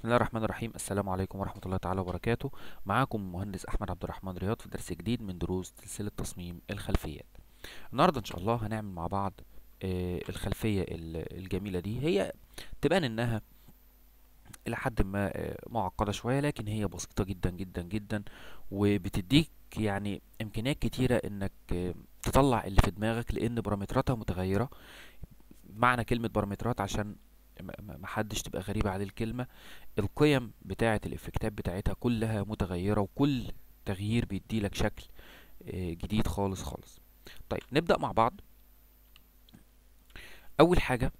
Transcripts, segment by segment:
بسم الله الرحمن الرحيم السلام عليكم ورحمة الله تعالى وبركاته معاكم مهندس أحمد عبد الرحمن رياض في درس جديد من دروس سلسلة تصميم الخلفيات النهاردة إن شاء الله هنعمل مع بعض آه، الخلفية الجميلة دي هي تبان إنها إلى حد ما آه، معقدة شوية لكن هي بسيطة جدا جدا جدا وبتديك يعني إمكانيات كتيرة إنك آه، تطلع اللي في دماغك لأن بارامتراتها متغيرة معنى كلمة بارامترات عشان محدش تبقى غريبة عليه الكلمة القيم بتاعة الإفكتات بتاعتها كلها متغيرة وكل تغيير بيديلك شكل آه، جديد خالص خالص طيب نبدأ مع بعض أول حاجة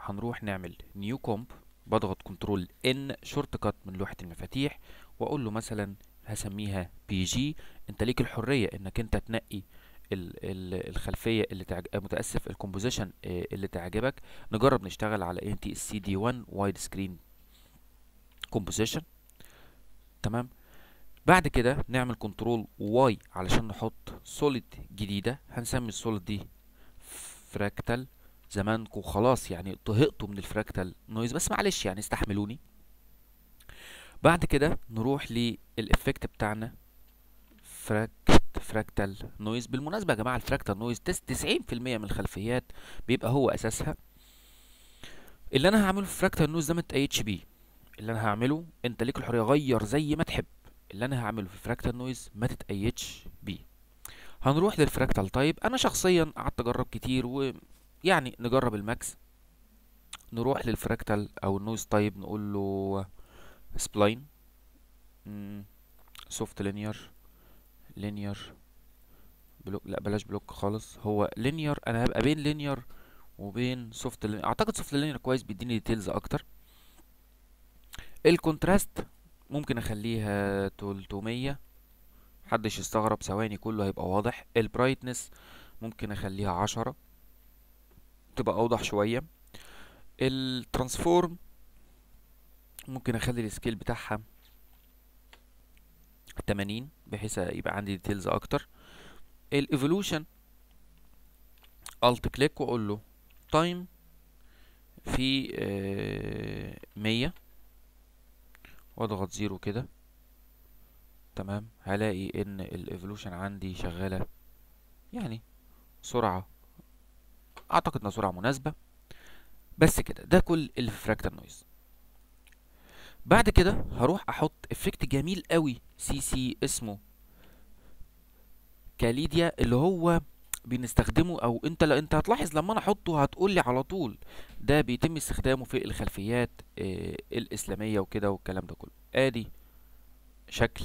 هنروح نعمل نيو كومب بضغط كنترول ان شورت كات من لوحة المفاتيح وأقول له مثلا هسميها بي جي أنت ليك الحرية إنك أنت تنقي الخلفيه اللي تعج... متاسف الكومبوزيشن آه، اللي تعجبك نجرب نشتغل على ان تي سي دي 1 وايد سكرين كومبوزيشن تمام بعد كده نعمل كنترول واي علشان نحط سوليد جديده هنسمي السوليد دي فراكتال زمانكم خلاص يعني طهقتوا من الفراكتال نويز بس معلش يعني استحملوني بعد كده نروح للإفكت بتاعنا فراك فراكتال نويز بالمناسبة يا جماعة الفراكتال نويز تسعين في المية من الخلفيات بيبقى هو أساسها اللي أنا هعمله في فراكتال نويز ده ما تأيدش بيه اللي أنا هعمله أنت ليك الحرية غير زي ما تحب اللي أنا هعمله في فراكتال نويز ما تتقيدش بيه هنروح للفراكتال تايب أنا شخصيا قعدت أجرب كتير ويعني نجرب الماكس نروح للفراكتال أو النويز تايب نقول له سبلاين سوفت لينير لينير بلوك لا بلاش بلوك خالص هو لينير انا هبقى بين لينير وبين سوفت لينير اعتقد سوفت لينير كويس بيديني ديتيلز اكتر الكونتراست ممكن اخليها 300 محدش يستغرب ثواني كله هيبقى واضح البرايتنس ممكن اخليها 10 تبقى اوضح شويه الترانسفورم ممكن اخلي السكيل بتاعها 80 بحيث يبقى عندي ديتيلز اكتر الايفولوشن الت كليك واقول له تايم في آه 100 واضغط زيرو كده تمام هلاقي ان الايفولوشن عندي شغاله يعني سرعه اعتقد انها سرعه مناسبه بس كده ده كل الفراكتال نويز بعد كده هروح احط افكت جميل قوي سي سي اسمه كاليديا اللي هو بنستخدمه او انت لا انت هتلاحظ لما انا احطه هتقول لي على طول ده بيتم استخدامه في الخلفيات آه الاسلاميه وكده والكلام ده كله ادي شكل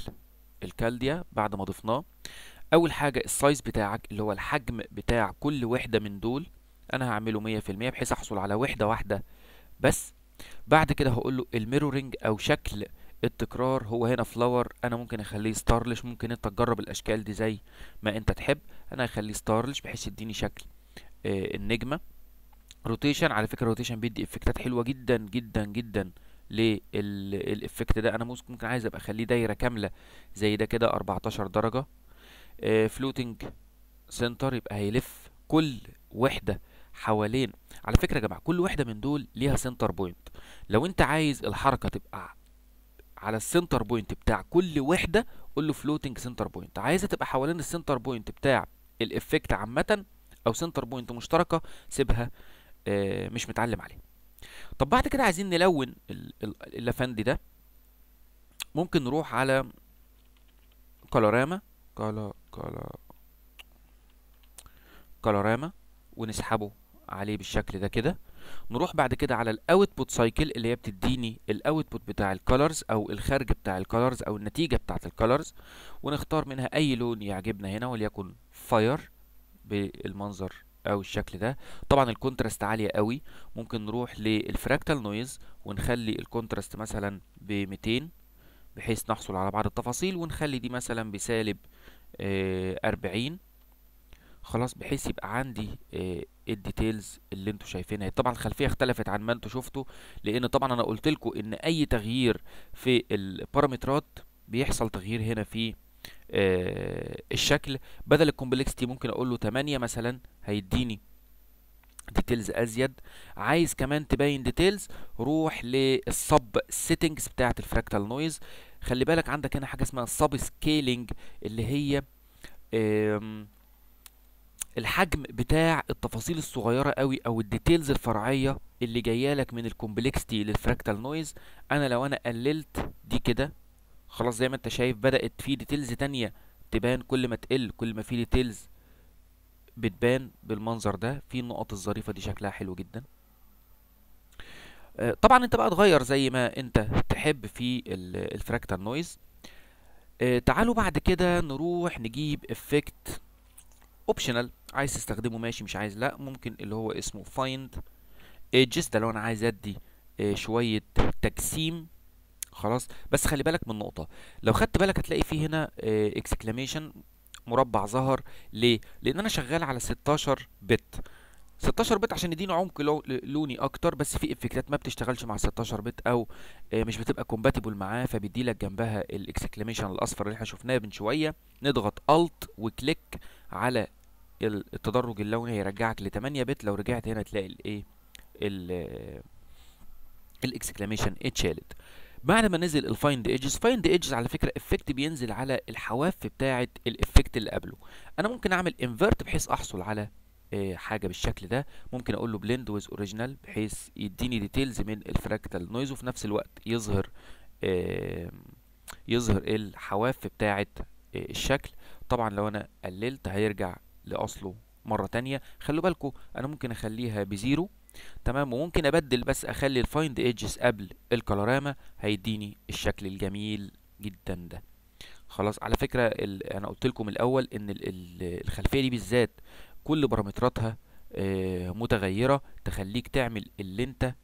الكالديا بعد ما ضفناه اول حاجه السايز بتاعك اللي هو الحجم بتاع كل وحده من دول انا هعمله 100% بحيث احصل على وحده واحده بس بعد كده هقول له الميرورنج او شكل التكرار هو هنا فلاور انا ممكن اخليه ستارلش ممكن انت تجرب الاشكال دي زي ما انت تحب انا هخليه ستارلش بحيث يديني شكل آه النجمه روتيشن على فكره روتيشن بيدي افكتات حلوه جدا جدا جدا للافكت ده انا ممكن عايز ابقى اخليه دايره كامله زي ده كده 14 درجه فلوتنج آه، سنتر يبقى هيلف كل وحده حوالين على فكره يا جماعه كل واحده من دول ليها سنتر بوينت لو انت عايز الحركه تبقى على السنتر بوينت بتاع كل وحده قول له فلوتنج سنتر بوينت عايزها تبقى حوالين السنتر بوينت بتاع الافكت عامه او سنتر بوينت مشتركه سيبها آه، مش متعلم عليها طب بعد كده عايزين نلون اللافندي ده ممكن نروح على كالوراما كالا كالا كالوراما ونسحبه عليه بالشكل ده كده نروح بعد كده على الاوتبوت سايكل اللي هي بتديني الاوتبوت بتاع الكالرز او الخارج بتاع الكالرز او النتيجه بتاعه الكالرز ونختار منها اي لون يعجبنا هنا وليكن فاير بالمنظر او الشكل ده طبعا الكونتراست عاليه قوي ممكن نروح للفراكتال نويز ونخلي الكونتراست مثلا ب 200 بحيث نحصل على بعض التفاصيل ونخلي دي مثلا بسالب 40 آه، خلاص بحيث يبقى عندي آه، الديتيلز اللي انتوا شايفينها طبعا الخلفيه اختلفت عن ما انتوا شفتوا لان طبعا انا قلت لكم ان اي تغيير في البارامترات بيحصل تغيير هنا في آه الشكل بدل الكومبلكستي ممكن اقول له 8 مثلا هيديني ديتيلز ازيد عايز كمان تبين ديتيلز روح للسب سيتنجز بتاعه الفراكتال نويز خلي بالك عندك هنا حاجه اسمها السب سكيلينج اللي هي الحجم بتاع التفاصيل الصغيره قوي او الديتيلز الفرعيه اللي جايه لك من الكومبلكستي للفراكتال نويز انا لو انا قللت دي كده خلاص زي ما انت شايف بدات في ديتيلز تانية تبان كل ما تقل كل ما في ديتيلز بتبان بالمنظر ده في النقط الظريفه دي شكلها حلو جدا آه، طبعا انت بقى تغير زي ما انت تحب في الفراكتال نويز آه، تعالوا بعد كده نروح نجيب افكت اوبشنال عايز تستخدمه ماشي مش عايز لا ممكن اللي هو اسمه فايند ايدجز ده لو انا عايز ادي آه، شويه تجسيم خلاص بس خلي بالك من نقطه لو خدت بالك هتلاقي فيه هنا اكسكلاميشن آه، مربع ظهر ليه لان انا شغال على 16 بت 16 بت عشان يدينا عمق لوني اكتر بس في افكتات ما بتشتغلش مع 16 بت او آه، مش بتبقى كومباتيبل معاه فبيدي لك جنبها الاكسكلاميشن الاصفر اللي احنا شفناه من شويه نضغط الت وكليك على التدرج اللوني هيرجعك ل 8 بت لو رجعت هنا تلاقي الايه الاكسكلاميشن اتشالت بعد ما نزل الفايند ايدجز فايند ايدجز على فكره افكت بينزل على الحواف بتاعه الافكت اللي قبله انا ممكن اعمل انفيرت بحيث احصل على آه، حاجه بالشكل ده ممكن اقول له بلند ويز اوريجينال بحيث يديني ديتيلز من الفراكتال نويز وفي نفس الوقت يظهر يظهر الحواف بتاعه آه، الشكل طبعا لو انا قللت هيرجع لاصله مره تانية خلوا بالكم انا ممكن اخليها بزيرو تمام وممكن ابدل بس اخلي الفايند ايدجز قبل الكالوراما هيديني الشكل الجميل جدا ده خلاص على فكره انا قلت لكم الاول ان ال الخلفيه دي بالذات كل بارامتراتها آه متغيره تخليك تعمل اللي انت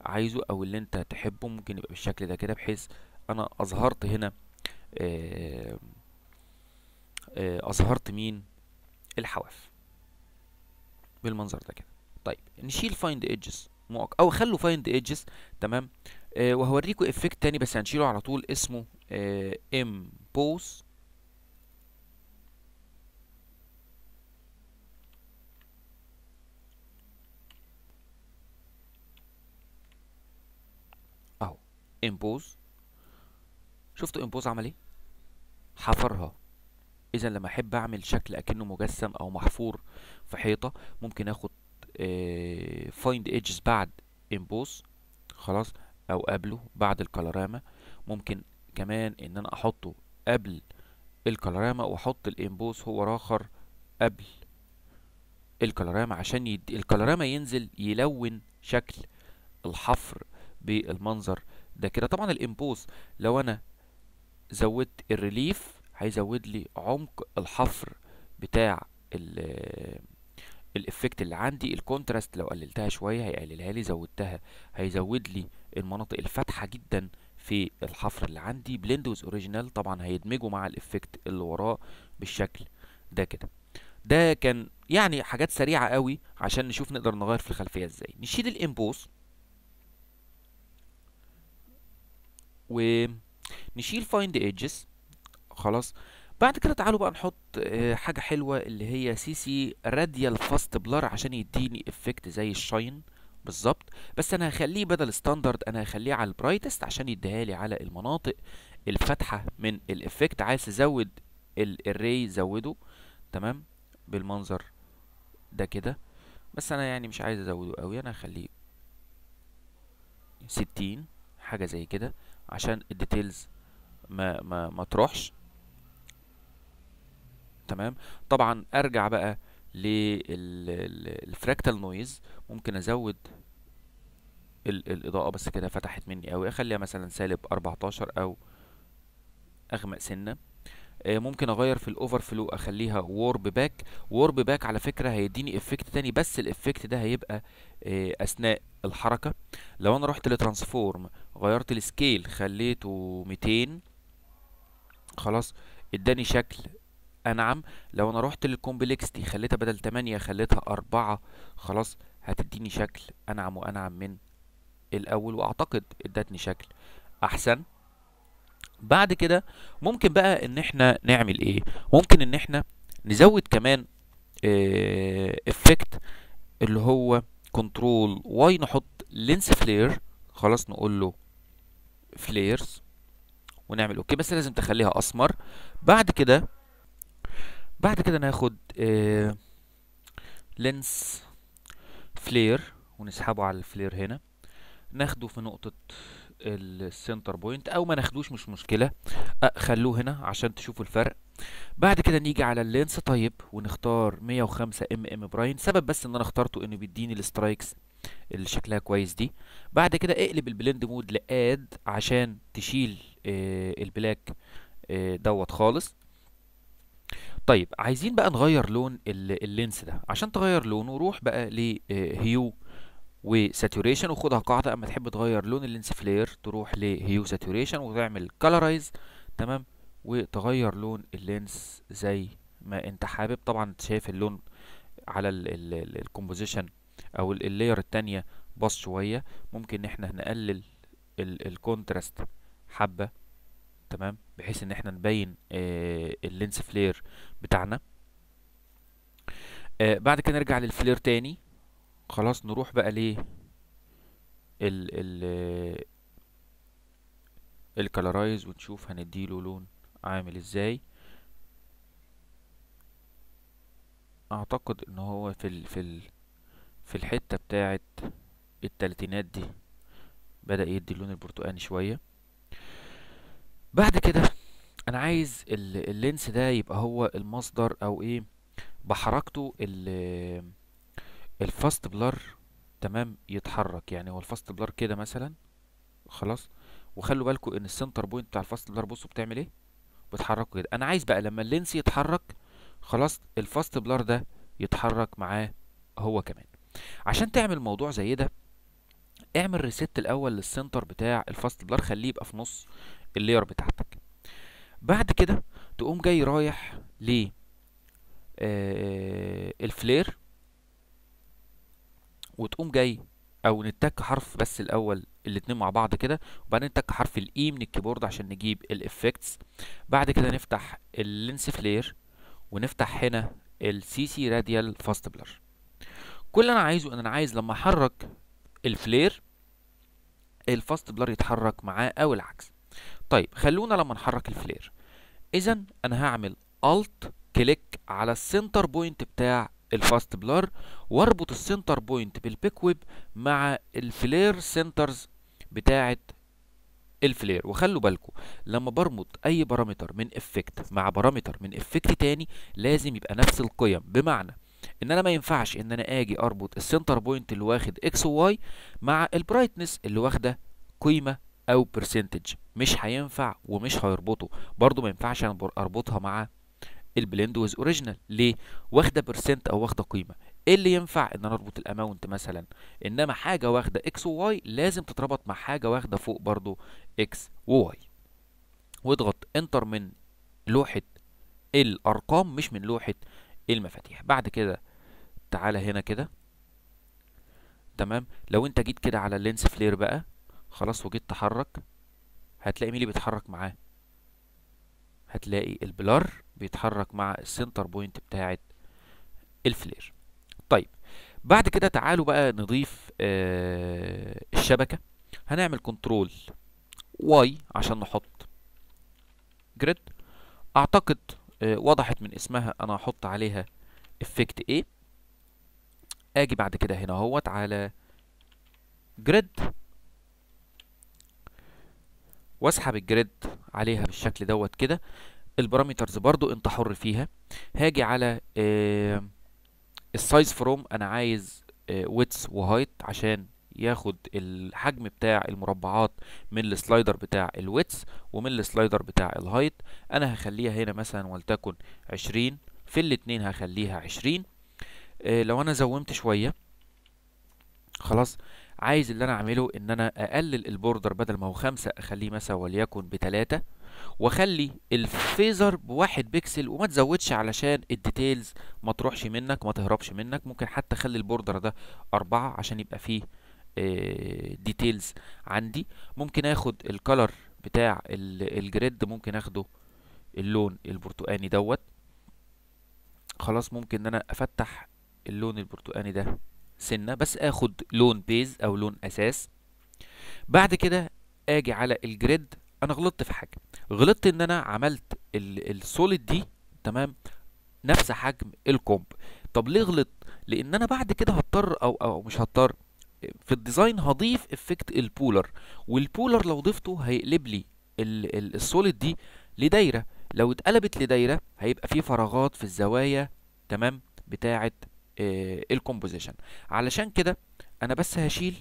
عايزه او اللي انت تحبه ممكن يبقى بالشكل ده كده بحيث انا اظهرت هنا آه آه، اظهرت مين الحواف بالمنظر ده كده طيب نشيل فايند ايدجز او خلوا فايند ايدجز تمام آه وهوريكم افكت تاني بس هنشيله على طول اسمه آه امبوز اهو امبوز شفتوا امبوز عمل ايه حفرها اذا لما احب اعمل شكل اكنه مجسم او محفور في حيطه ممكن اخد فايند آه، ايدجز بعد امبوس خلاص او قبله بعد الكالوراما ممكن كمان ان انا احطه قبل الكالوراما واحط الامبوس هو راخر قبل الكالوراما عشان يد... الكالوراما ينزل يلون شكل الحفر بالمنظر ده كده طبعا الامبوس لو انا زودت الريليف هيزود لي عمق الحفر بتاع الافكت اللي عندي الكونتراست لو قللتها شويه هيقللها لي زودتها هيزود لي المناطق الفاتحه جدا في الحفر اللي عندي بلند ويز اوريجينال طبعا هيدمجوا مع الافكت اللي وراه بالشكل ده كده ده كان يعني حاجات سريعه قوي عشان نشوف نقدر نغير في الخلفيه ازاي نشيل الامبوس ونشيل فايند ايدجز خلاص بعد كده تعالوا بقى نحط آه، حاجه حلوه اللي هي سي سي راديال فاست بلر عشان يديني افكت زي الشاين بالظبط بس انا هخليه بدل ستاندرد انا هخليه على البرايتست عشان يديها لي على المناطق الفاتحه من الافكت عايز تزود الري زوده تمام بالمنظر ده كده بس انا يعني مش عايز ازوده قوي انا هخليه 60 حاجه زي كده عشان الديتيلز ما ما ما تروحش تمام طبعا ارجع بقى للفراكتال نويز ممكن ازود ال الاضاءه بس كده فتحت مني قوي اخليها مثلا سالب 14 او اغمق سنه آه، ممكن اغير في الاوفر فلو اخليها وورب باك وورب باك على فكره هيديني افكت تاني بس الافكت ده هيبقى آه، اثناء الحركه لو انا رحت لترانسفورم غيرت السكيل خليته 200 خلاص اداني شكل انعم لو انا رحت للكومبلكستي خليتها بدل 8 خليتها 4 خلاص هتديني شكل انعم وانعم من الاول واعتقد ادتني شكل احسن بعد كده ممكن بقى ان احنا نعمل ايه ممكن ان احنا نزود كمان اه افكت اللي هو كنترول واي نحط لينس فلير خلاص نقول له فليرز ونعمل اوكي بس لازم تخليها اسمر بعد كده بعد كده ناخد لينس آه، فلير ونسحبه على الفلير هنا ناخده في نقطة السنتر بوينت او ما ناخدوش مش مشكلة خلوه هنا عشان تشوفوا الفرق بعد كده نيجي على اللينس طيب ونختار 105 ام ام براين سبب بس ان انا اخترته انه بيديني السترايكس اللي شكلها كويس دي بعد كده اقلب البلند مود لاد عشان تشيل آه، البلاك آه، دوت خالص طيب عايزين بقى نغير لون اللينس ده عشان تغير لونه روح بقى لهيو آه، وساتوريشن وخدها قاعده اما تحب تغير لون اللينس فلير تروح لهيو ساتوريشن وتعمل كلرايز تمام وتغير لون اللينس زي ما انت حابب طبعا شايف اللون على الكومبوزيشن او اللاير التانية باص شويه ممكن ان احنا نقلل الكونتراست حبه تمام بحيث ان احنا نبين آه، اللينس فلير بتاعنا آه، بعد كده نرجع للفلير تاني خلاص نروح بقى ليه ال ال آه، الكالرايز ونشوف هنديله لون عامل ازاي اعتقد ان هو في ال في ال في الحته بتاعه التلاتينات دي بدا يدي اللون البرتقاني شويه بعد كده انا عايز اللينس ده يبقى هو المصدر او ايه بحركته الفاست بلر تمام يتحرك يعني هو الفاست بلر كده مثلا خلاص وخلوا بالكوا ان السنتر بوينت بتاع الفاست بلر بصوا بتعمل ايه بتحركه كده انا عايز بقى لما اللينس يتحرك خلاص الفاست بلر ده يتحرك معاه هو كمان عشان تعمل موضوع زي ده اعمل ريسيت الاول للسنتر بتاع الفاست بلر خليه يبقى في نص اللير بتاعتك بعد كده تقوم جاي رايح ل آه، آه، الفلير وتقوم جاي او نتك حرف بس الاول الاتنين مع بعض كده وبعدين نتك حرف الاي من الكيبورد عشان نجيب الافكتس بعد كده نفتح اللينس فلير ونفتح هنا السي سي راديال فاست بلر كل اللي انا عايزه ان انا عايز لما احرك الفلير الفاست بلر يتحرك معاه او العكس طيب خلونا لما نحرك الفلير اذا انا هعمل الت كليك على السنتر بوينت بتاع الفاست بلر واربط السنتر بوينت بالبيك ويب مع الفلير سنترز بتاعه الفلير وخلوا بالكم لما بربط اي بارامتر من افكت مع بارامتر من افكت تاني لازم يبقى نفس القيم بمعنى ان انا ما ينفعش ان انا اجي اربط السنتر بوينت اللي واخد اكس وواي مع البرايتنس اللي واخده قيمه او برسنتج مش هينفع ومش هيربطه برضو ما ينفعش انا اربطها مع البلند ويز اوريجينال ليه واخده برسنت او واخده قيمه ايه اللي ينفع ان انا اربط الاماونت مثلا انما حاجه واخده اكس وواي لازم تتربط مع حاجه واخده فوق برضو اكس وواي واضغط انتر من لوحه الارقام مش من لوحه المفاتيح بعد كده تعالى هنا كده تمام لو انت جيت كده على اللينس فلير بقى خلاص وجيت تحرك هتلاقي مين اللي بيتحرك معاه هتلاقي البلر بيتحرك مع السنتر بوينت بتاعه الفلير طيب بعد كده تعالوا بقى نضيف آه الشبكه هنعمل كنترول واي عشان نحط جريد اعتقد آه وضحت من اسمها انا هحط عليها افكت ايه اجي بعد كده هنا اهوت على جريد واسحب الجريد عليها بالشكل دوت كده البارامترز برضو انت حر فيها هاجي على آه، السايز فروم انا عايز ويتس آه، وهايت عشان ياخد الحجم بتاع المربعات من السلايدر بتاع الويتس ومن السلايدر بتاع الهايت انا هخليها هنا مثلا ولتكن 20 في الاتنين هخليها 20 آه، لو انا زومت شويه خلاص عايز اللي انا اعمله ان انا اقلل البوردر بدل ما هو خمسة اخليه مثلا وليكن بتلاتة واخلي الفيزر بواحد بكسل وما تزودش علشان الديتيلز ما تروحش منك ما تهربش منك ممكن حتى اخلي البوردر ده اربعة عشان يبقى فيه ديتيلز آه، عندي ممكن اخد الكلر بتاع الجريد ممكن اخده اللون البرتقاني دوت خلاص ممكن ان انا افتح اللون البرتقاني ده سنه بس اخد لون بيز او لون اساس بعد كده اجي على الجريد انا غلطت في حاجه غلطت ان انا عملت السوليد دي تمام نفس حجم الكومب طب ليه غلط لان انا بعد كده هضطر او او مش هضطر في الديزاين هضيف افكت البولر والبولر لو ضفته هيقلب لي السوليد دي لدايره لو اتقلبت لدايره هيبقى في فراغات في الزوايا تمام بتاعه آه، الكومبوزيشن علشان كده انا بس هشيل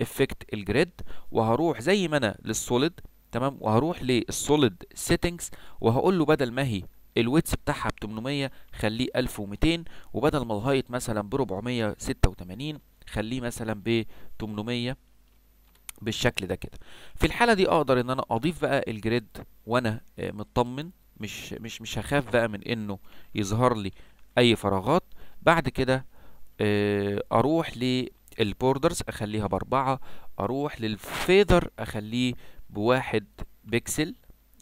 افكت الجريد وهروح زي ما انا للسوليد تمام وهروح للسوليد سيتنجز وهقول له بدل ما هي الويتس بتاعها ب 800 خليه 1200 وبدل ما الهايت مثلا ب 486 خليه مثلا ب 800 بالشكل ده كده في الحاله دي اقدر ان انا اضيف بقى الجريد وانا آه، مطمن مش مش مش هخاف بقى من انه يظهر لي اي فراغات بعد كده آه، اروح للبوردرز اخليها باربعة اروح للفيدر اخليه بواحد بيكسل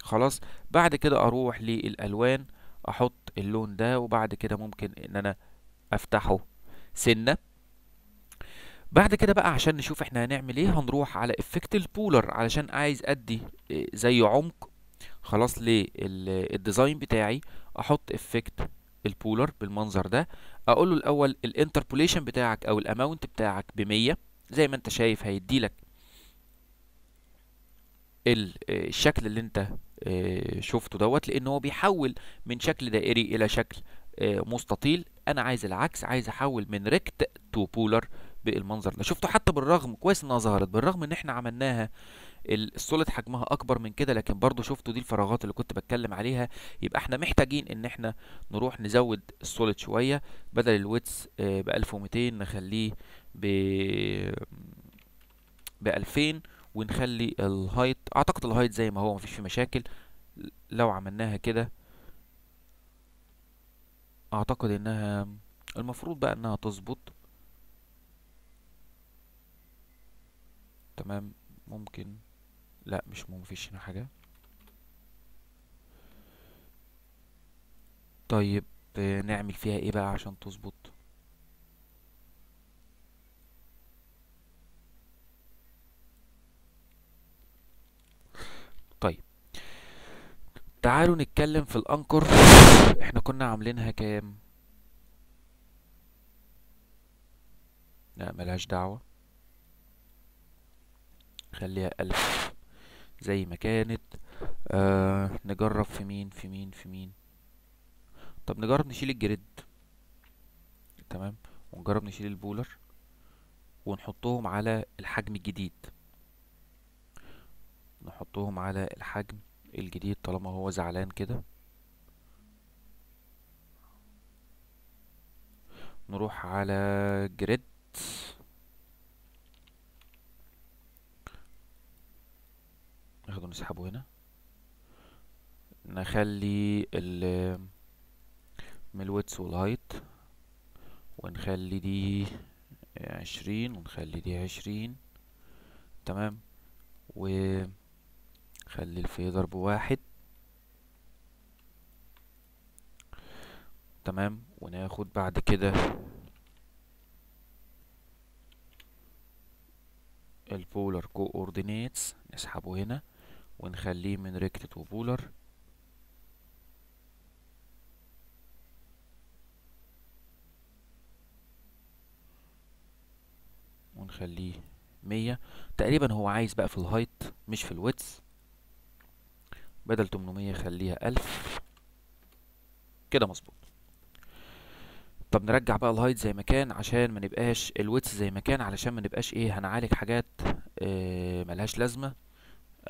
خلاص بعد كده اروح للالوان احط اللون ده وبعد كده ممكن ان انا افتحه سنه بعد كده بقى عشان نشوف احنا هنعمل ايه هنروح على افكت البولر علشان عايز ادي آه، زي عمق خلاص للديزاين بتاعي احط افكت البولر بالمنظر ده اقول له الاول الانتربوليشن بتاعك او الاماونت بتاعك ب 100 زي ما انت شايف هيدي لك آه، الشكل اللي انت آه، شفته دوت لان هو بيحول من شكل دائري الى شكل آه، مستطيل انا عايز العكس عايز احول من ريكت تو بولر بالمنظر ده شفته حتى بالرغم كويس انها ظهرت بالرغم ان احنا عملناها السوليد حجمها اكبر من كده لكن برضو شفتوا دي الفراغات اللي كنت بتكلم عليها يبقى احنا محتاجين ان احنا نروح نزود السوليد شويه بدل الويتس آه، ب 1200 نخليه ب ب 2000 ونخلي الهايت اعتقد الهايت زي ما هو مفيش فيه مشاكل لو عملناها كده اعتقد انها المفروض بقى انها تظبط تمام ممكن لا مش مو مفيش هنا حاجة طيب نعمل فيها ايه بقى عشان تظبط طيب تعالوا نتكلم في الانكر احنا كنا عاملينها كام لا ملهاش دعوة خليها ألف زي ما كانت آه نجرب في مين في مين في مين طب نجرب نشيل الجريد تمام ونجرب نشيل البولر ونحطهم على الحجم الجديد نحطهم على الحجم الجديد طالما هو زعلان كده نروح على جريد برضو نسحبه هنا نخلي ال من الويتس والهايت ونخلي دي عشرين ونخلي دي عشرين تمام وخلي الفيدر بواحد تمام وناخد بعد كده البولر كوردينيتس نسحبه هنا ونخليه من ريكتت وبولر بولر ونخليه مية تقريبا هو عايز بقى في الهايت مش في الويتس بدل تمنمية خليها ألف كده مظبوط طب نرجع بقى الهايت زي ما كان عشان ما نبقاش الويتس زي ما كان علشان ما نبقاش ايه هنعالج حاجات آه، ملهاش لازمه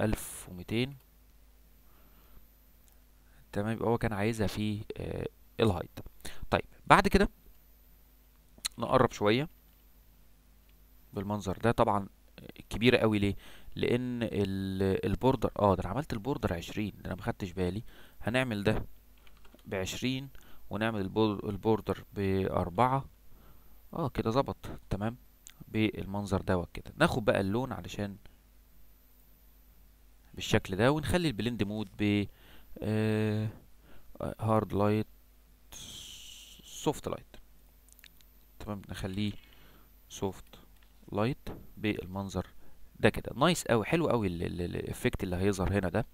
ألف ومتين تمام يبقى هو كان عايزها في آه الهايت طيب بعد كده نقرب شويه بالمنظر ده طبعا كبيره قوي ليه لان البوردر اه ده انا عملت البوردر عشرين ده انا مخدتش بالي هنعمل ده بعشرين ونعمل البوردر بأربعة اه كده ظبط تمام بالمنظر ده كده ناخد بقى اللون علشان بالشكل ده ونخلي البلند مود ب هارد لايت سوفت لايت تمام نخليه سوفت لايت بالمنظر ده كده نايس قوي حلو قوي الايفكت اللي هيظهر هنا ده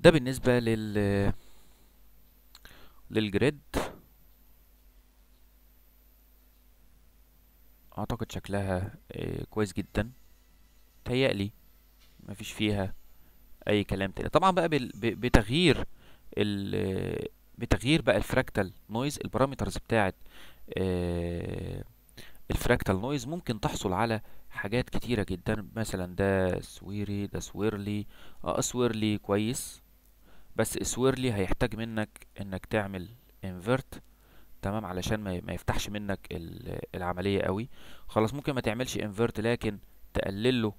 ده بالنسبه لل للجريد اعتقد شكلها آه، كويس جدا تهيألي مفيش فيها اي كلام تاني طبعا بقى بتغيير ال بتغيير بقى الفراكتال نويز البارامترز بتاعت آه، الفراكتال نويز ممكن تحصل على حاجات كتيره جدا مثلا ده سويري ده سويرلي اه سويرلي كويس بس سويرلي هيحتاج منك انك تعمل انفرت تمام علشان ما يفتحش منك العمليه قوي خلاص ممكن ما تعملش انفرت لكن تقلل له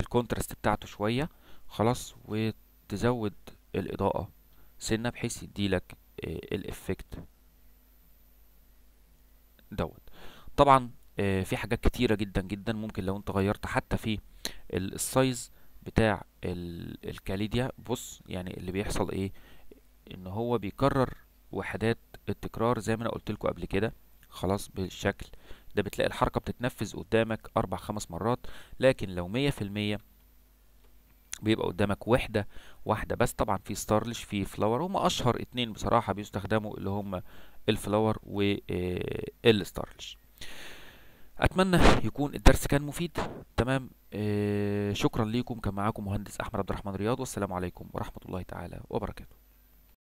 الكونترست بتاعته شوية خلاص وتزود الإضاءة سنة بحيث يديلك آه، الإفكت دوت طبعا آه، في حاجات كتيرة جدا جدا ممكن لو انت غيرت حتى في السايز بتاع الكاليديا بص يعني اللي بيحصل ايه ان هو بيكرر وحدات التكرار زي ما انا قلت لكم قبل كده خلاص بالشكل ده بتلاقي الحركة بتتنفذ قدامك أربع خمس مرات لكن لو مية في المية بيبقى قدامك وحدة واحدة بس طبعا في ستارلش في فلاور هما أشهر اتنين بصراحة بيستخدموا اللي هما الفلاور والستارلش آه، أتمنى يكون الدرس كان مفيد تمام آه، شكرا ليكم كان معاكم مهندس أحمد عبد الرحمن رياض والسلام عليكم ورحمة الله تعالى وبركاته